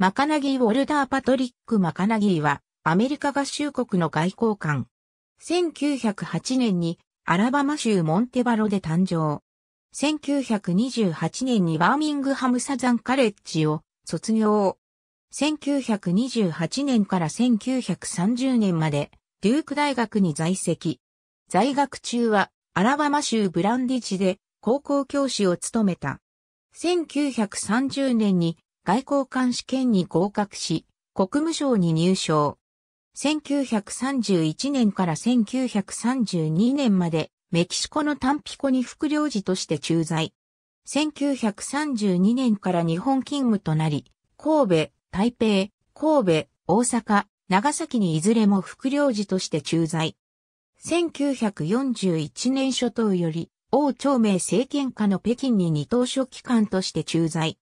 マカナギー・ウォルター・パトリック・マカナギーは、アメリカ合衆国の外交官。1908年に、アラバマ州モンテバロで誕生。1928年にバーミングハムサザンカレッジを卒業。1928年から1930年まで、デューク大学に在籍。在学中は、アラバマ州ブランディジで、高校教師を務めた。1930年に外交官試験に合格し、国務省に入省。1931年から1932年までメキシコのタンピコに副領事として駐在。1932年から日本勤務となり、神戸、台北、神戸、大阪、長崎にいずれも副領事として駐在。1941年初頭より、王朝明政権下の北京に二等書機関として駐在。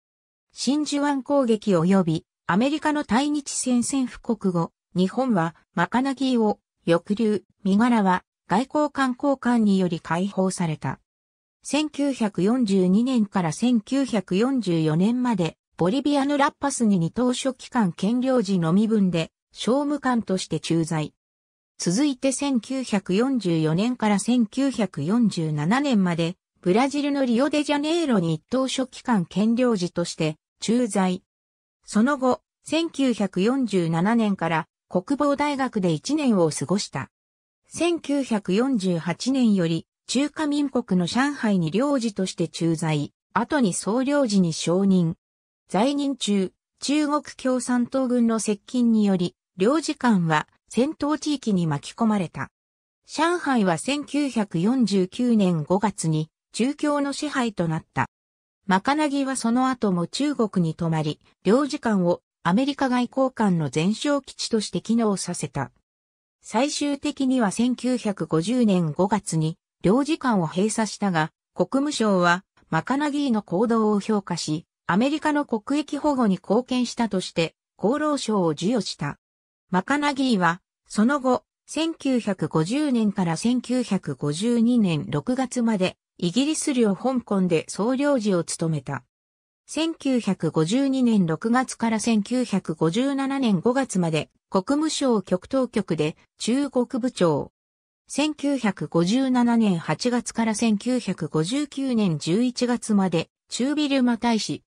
真珠湾攻撃及びアメリカの対日戦線布告後、日本はマカナギーを抑留、身柄は外交官交換により解放された。1942年から1944年までボリビアのラッパスに二等書機関兼領時の身分で商務官として駐在。続いて1944年から1947年までブラジルのリオデジャネイロに一等書記官兼領事として駐在。その後、1947年から国防大学で1年を過ごした。1948年より中華民国の上海に領事として駐在、後に総領事に承認。在任中、中国共産党軍の接近により、領事館は戦闘地域に巻き込まれた。上海は1949年5月に中共の支配となった。マカナギはその後も中国に泊まり、領事館をアメリカ外交官の前哨基地として機能させた。最終的には1950年5月に領事館を閉鎖したが、国務省はマカナギーの行動を評価し、アメリカの国益保護に貢献したとして、厚労省を授与した。マカナギーは、その後、1950年から1952年6月までイギリス領香港で総領事を務めた。1952年6月から1957年5月まで国務省極東局で中国部長。1957年8月から1959年11月まで中ビルマ大使。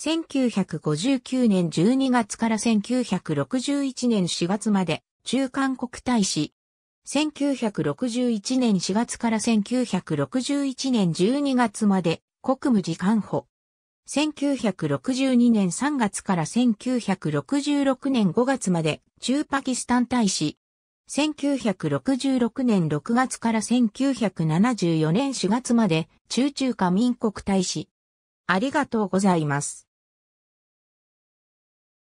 1959年12月から1961年4月まで中韓国大使。1961年4月から1961年12月まで国務次官補。1962年3月から1966年5月まで中パキスタン大使。1966年6月から1974年4月まで中中華民国大使。ありがとうございます。